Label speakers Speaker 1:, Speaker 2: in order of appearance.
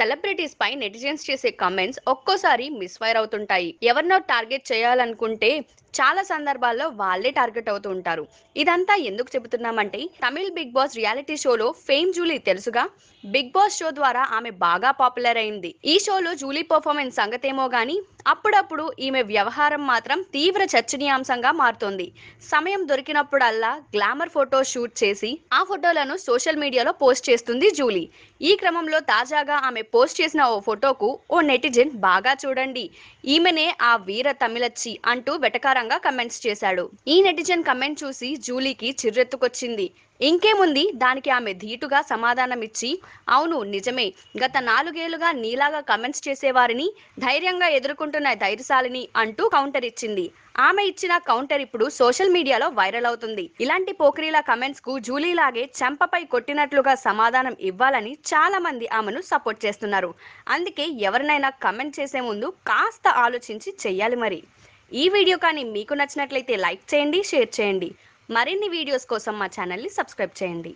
Speaker 1: celebrities పై netizens చేసే comments ఒక్కోసారి మిస్ఫైర్ అవుతుంటాయి ఎవరినో టార్గెట్ చేయాలనుకుంటే చాలా సందర్భాల్లో వాళ్ళే టార్గెట్ అవుతూ ఉంటారు ఇదంతా ఎందుకు చెబుతున్నామంటే తమిళ్ బిగ్ బాస్ రియాలిటీ షోలో ఫేమ్ జూలీ తెలుసుగా బిగ్ బాస్ షో ద్వారా ఆమె బాగా పాపులర్ అయింది ఈ షోలో జూలీ పర్ఫార్మెన్స్ సంగతేమో గానీ అప్పుడప్పుడు ఈమె వ్యవహారం మాత్రం తీవ్ర చర్చనీయాంశంగా మారుతోంది సమయం దొరికినప్పుడల్లా గ్లామర్ ఫోటో షూట్ చేసి ఆ ఫోటోలను సోషల్ మీడియాలో పోస్ట్ చేస్తుంది జూలీ ఈ క్రమంలో తాజాగా ఆమె పోస్ట్ చేసిన ఓ ఫోటోకు ఓ నెటిజన్ బాగా చూడండి ఈమెనే ఆ వీర తమిళచ్చి అంటూ వెటకారంగా కమెంట్స్ చేశాడు ఈ నెటిజన్ కమెంట్ చూసి జూలీకి చిర్రెత్తుకొచ్చింది ఇంకేముంది దానికి ఆమె ధీటుగా సమాధానమిచ్చి అవును నిజమే గత నాలుగేళ్లుగా నీలాగా కమెంట్స్ చేసేవారిని ధైర్యంగా ఎదుర్కొంటున్న ధైర్యశాలిని అంటూ కౌంటర్ ఇచ్చింది ఆమె ఇచ్చిన కౌంటర్ ఇప్పుడు సోషల్ మీడియాలో వైరల్ అవుతుంది ఇలాంటి పోకిరీల కమెంట్స్ కు జూలీలాగే చెంపపై కొట్టినట్లుగా సమాధానం ఇవ్వాలని చాలా మంది ఆమెను సపోర్ట్ చేస్తున్నారు అందుకే ఎవరినైనా కమెంట్ చేసే ముందు కాస్త ఆలోచించి చెయ్యాలి మరి ఈ వీడియో కానీ మీకు నచ్చినట్లయితే లైక్ చేయండి షేర్ చేయండి మరిన్ని వీడియోస్ కోసం మా ఛానల్ని సబ్స్క్రైబ్ చేయండి